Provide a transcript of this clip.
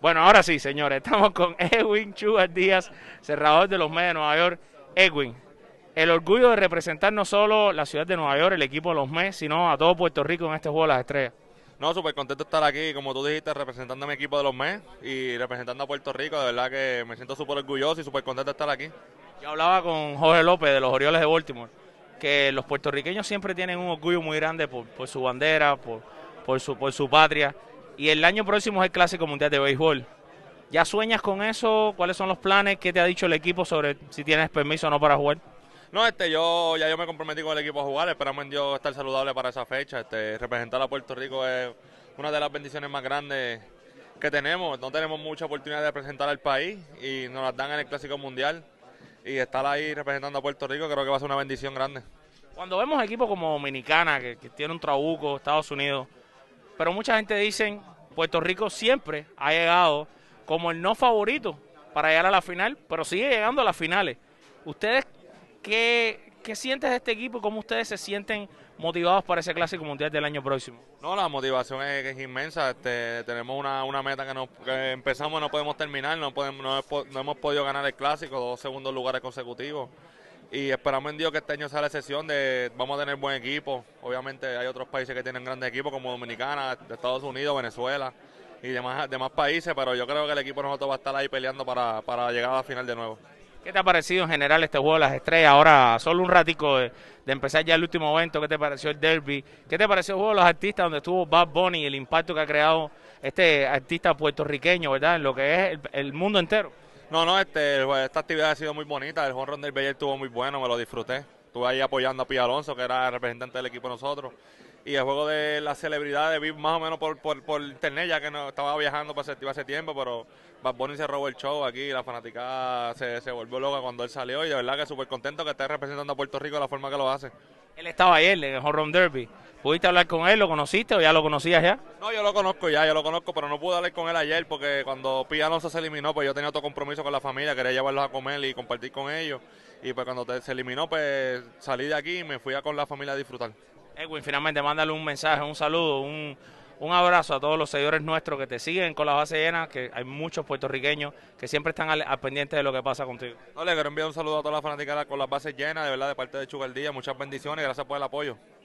Bueno, ahora sí, señores, estamos con Edwin Chubas Díaz, cerrador de los Mets de Nueva York. Edwin, el orgullo de representar no solo la ciudad de Nueva York, el equipo de los Mets, sino a todo Puerto Rico en este juego de las estrellas. No, súper contento de estar aquí, como tú dijiste, representando a mi equipo de los MES y representando a Puerto Rico. De verdad que me siento súper orgulloso y súper contento de estar aquí. Yo hablaba con Jorge López de los Orioles de Baltimore, que los puertorriqueños siempre tienen un orgullo muy grande por, su bandera, por su patria. Y el año próximo es el Clásico Mundial de Béisbol. ¿Ya sueñas con eso? ¿Cuáles son los planes? ¿Qué te ha dicho el equipo sobre si tienes permiso o no para jugar? No, este, yo ya yo me comprometí con el equipo a jugar, esperamos en Dios estar saludable para esa fecha. Este, representar a Puerto Rico es una de las bendiciones más grandes que tenemos. No tenemos mucha oportunidad de representar al país y nos las dan en el Clásico Mundial. Y estar ahí representando a Puerto Rico creo que va a ser una bendición grande. Cuando vemos equipos como Dominicana, que, que tiene un trabuco, Estados Unidos, pero mucha gente dice, Puerto Rico siempre ha llegado como el no favorito para llegar a la final, pero sigue llegando a las finales. ¿Ustedes qué, qué sientes de este equipo? ¿Cómo ustedes se sienten motivados para ese Clásico Mundial del año próximo? No, la motivación es, inmensa. Este, tenemos una, meta que, nos, empezamos y no podemos terminar. No, podemos, no, no hemos podido ganar el Clásico, dos segundos lugares consecutivos y esperamos en Dios que este año sea la sesión de vamos a tener buen equipo. Obviamente hay otros países que tienen grandes equipos como Dominicana, Estados Unidos, Venezuela y demás, demás países, pero yo creo que el equipo nosotros va a estar ahí peleando para, llegar a la final de nuevo. ¿Qué te ha parecido en general este juego de las estrellas? Ahora, solo un ratico de, empezar ya el último evento, ¿qué te pareció el derby? ¿Qué te pareció el juego de los artistas donde estuvo Bad Bunny y el impacto que ha creado este artista puertorriqueño, ¿verdad? En lo que es el mundo entero. No, no, este, esta actividad ha sido muy bonita. El jonrón del Bayer estuvo muy bueno, me lo disfruté. Estuve ahí apoyando a Pío Alonso, que era el representante del equipo nosotros. Y el juego de la celebridades vi más o menos por, por, internet, ya que no estaba viajando para hace, tiempo, pero Bad Bunny se robó el show aquí, la fanaticada se, se volvió loca cuando él salió y de verdad que súper contento que esté representando a Puerto Rico de la forma que lo hace. Él estaba ayer en el Horror Derby. ¿Pudiste hablar con él? ¿Lo conociste o ya lo conocías ya? No, yo lo conozco ya, yo lo conozco, pero no pude hablar con él ayer porque cuando Pía Alonso se eliminó, pues yo tenía otro compromiso con la familia, quería llevarlos a comer y compartir con ellos. Y pues cuando se eliminó, pues salí de aquí y me fui a con la familia a disfrutar. Edwin, finalmente mándale un mensaje, un saludo, un, un abrazo a todos los seguidores nuestros que te siguen con la base llena, que hay muchos puertorriqueños que siempre están al, pendiente de lo que pasa contigo. No, le quiero enviar un saludo a toda la fanáticas con la base llena, de verdad, de parte de Chugaldía. Muchas bendiciones, y gracias por el apoyo.